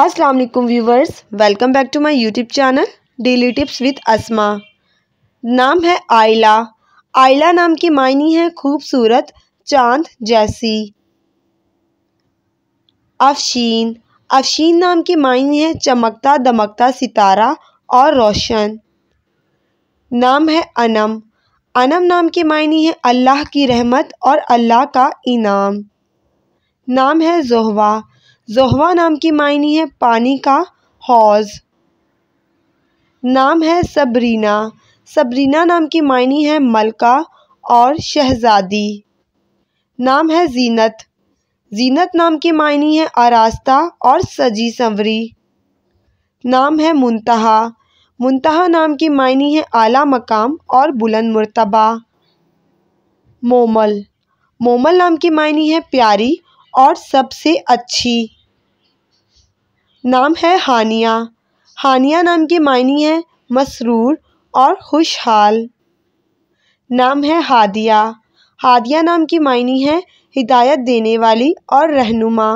अस्सलाम वालेकुम viewers welcome back to my YouTube channel daily tips with Asma नाम है आयला आयला नाम की मायनी है खूबसूरत चांद जैसी अफशीन अफशीन नाम की मायनी है चमकता दमकता सितारा और रोशन नाम है अनम अनम नाम की मायनी है अल्लाह की रहमत और अल्लाह का इनाम नाम है जोहवा जोहवा नाम की मायनी है पानी का हौज नाम है सबरीना सबरीना नाम की मायनी है मलका और शहजादी नाम है जीनत जीनत नाम की मायनी है आरास्ता और सजी संवरी नाम है मुंतहा मुंतहा नाम की मायनी है आला मकाम और बुलंद मरतबा मोमल मोमल नाम की मायनी है प्यारी और सबसे अच्छी नाम है हानिया हानिया नाम की मायनी है मसरूर और खुशहाल नाम है हादिया हादिया नाम की मायनी है हिदायत देने वाली और रहनुमा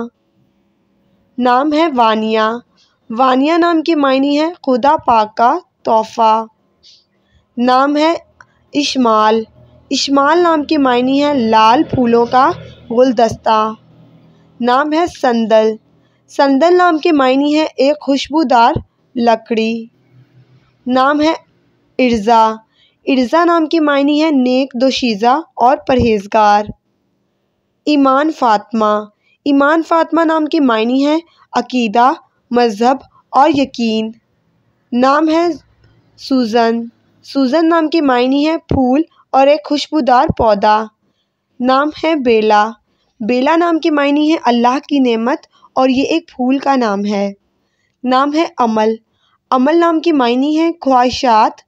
नाम है वानिया वानिया नाम की मायनी है खुदा पाक का तोहफ़ा नाम है इशमाल इशमाल नाम की मायनी है लाल फूलों का गुलदस्ता नाम है संदल संदल नाम के मायने हैं एक खुशबूदार लकड़ी नाम है इर्ज़ा इर्ज़ा नाम के मायने हैं नेक दोशीज़ा और परहेजगार ईमान फ़ातमा ईमान फ़ातमा नाम के मायने हैं अकीदा मज़हब और यकीन नाम है सूज़न सूज़न नाम के मायने हैं फूल और एक खुशबूदार पौधा नाम है बेला बेला नाम के मायने हैं अल्लाह की नेमत और ये एक फूल का नाम है नाम है अमल अमल नाम की मायनी है ख्वाहिशात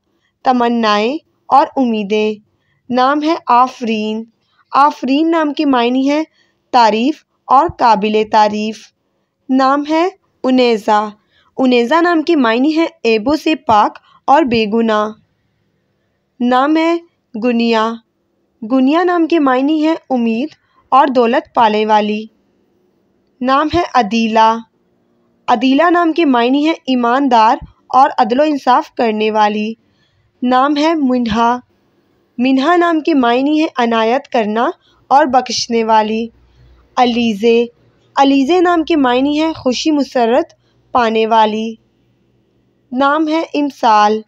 तमन्नाएं और उम्मीदें नाम है आफरीन आफरीन नाम की मायनी है तारीफ़ और काबिल तारीफ़ नाम है उनेज़ा उनेज़ा नाम की मायनी है एबो से पाक और बेगुना नाम है गुनिया गुनिया नाम की मायनी है उम्मीद और दौलत पाले वाली नाम है अदीला अदीला नाम के मायने हैं ईमानदार और अदलो इंसाफ करने वाली नाम है मिन्हा मिन्हा नाम के मायने हैं अनायत करना और बख्शने वाली अलीज़े अलीज़े नाम के मायने हैं खुशी मुसरत पाने वाली नाम है इमसाल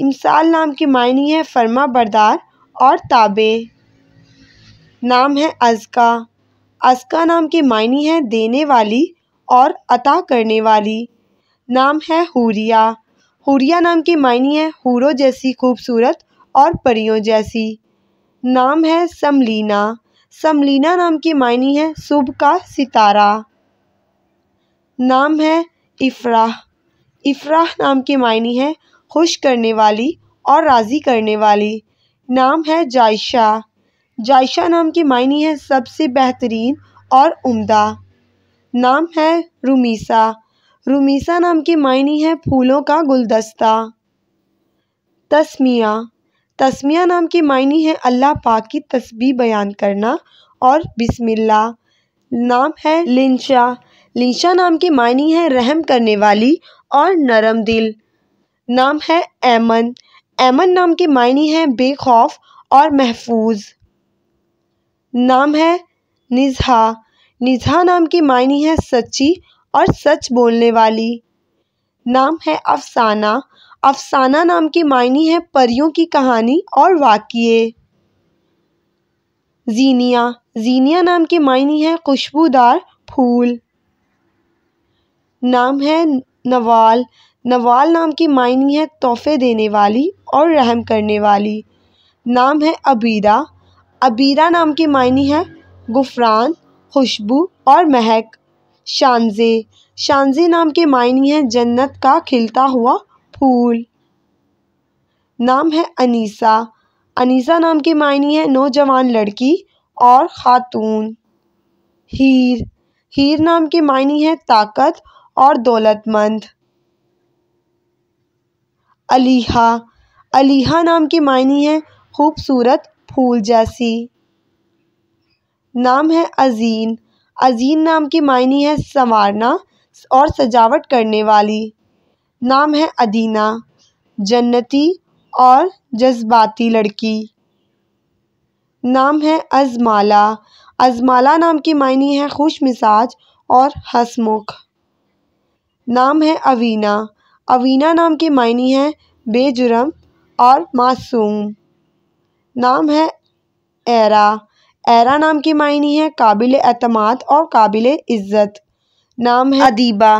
इमसाल नाम के मायने हैं फर्मा बरदार और ताबे नाम है अजका अस्का नाम के मायने हैं देने वाली और अता करने वाली नाम है हुरिया हुरिया नाम के मायने हैं हुरो जैसी खूबसूरत और परियों जैसी नाम है समलीना समलीना नाम के मायने हैं सुबह का सितारा नाम है इफ्राह इफ्राह नाम के मायने हैं खुश करने वाली और राज़ी करने वाली नाम है जायशा जायशा नाम की मायनी है सबसे बेहतरीन और उम्दा नाम है रुमीसा रुमीसा नाम की मायनी है फूलों का गुलदस्ता तस्मिया तस्मिया नाम की मायनी है अल्लाह पाक की तस्बी बयान करना और बिस्मिल्ला नाम है लिंचा लिंचा नाम की मायनी है रहम करने वाली और नरम दिल नाम है ऐमन ऐमन नाम की मायनी है बेखौफ और महफूज नाम है निजहा निजहा नाम की मायनी है सच्ची और सच बोलने वाली नाम है अफसाना अफसाना नाम की मायनी है परियों की कहानी और वाक्य जीनिया जीनिया नाम की मायनी है खुशबूदार फूल नाम है नवाल नवाल नाम की मायनी है तोहफे देने वाली और रहम करने वाली नाम है अबीदा अबीरा नाम की मायनी है गुफरान खुशबू और महक शानजे शानजे नाम के मायनी है जन्नत का खिलता हुआ फूल नाम है अनीसा अनीसा नाम की मायनी है नौजवान लड़की और खातून हीर हीर नाम की मायनी है ताकत और दौलतमंद अलीहा अलीहा नाम की मायनी है खूबसूरत फूल जैसी नाम है अजीन अजीन नाम की मायनी है संवारना और सजावट करने वाली नाम है अदीना जन्नती और जज्बाती लड़की नाम है अजमाला अजमाला नाम की मायने है खुश मिजाज और हसमुख नाम है अवीना अवीना नाम की मायनी है बेजुर्म और मासूम नाम है एरा एरा नाम की मायनी है काबिल अतमाद और काबिल इज़्ज़त नाम है अदीबा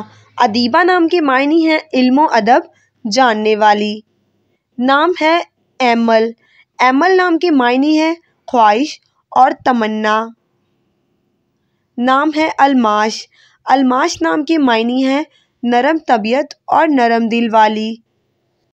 अदीबा नाम की मायनी है इल्म अदब जानने वाली नाम है एमल एमल नाम की मायनी है ख्वाहिश और तमन्ना नाम है अलमाश अलमाश नाम की मायनी है नरम तबीयत और नरम दिल वाली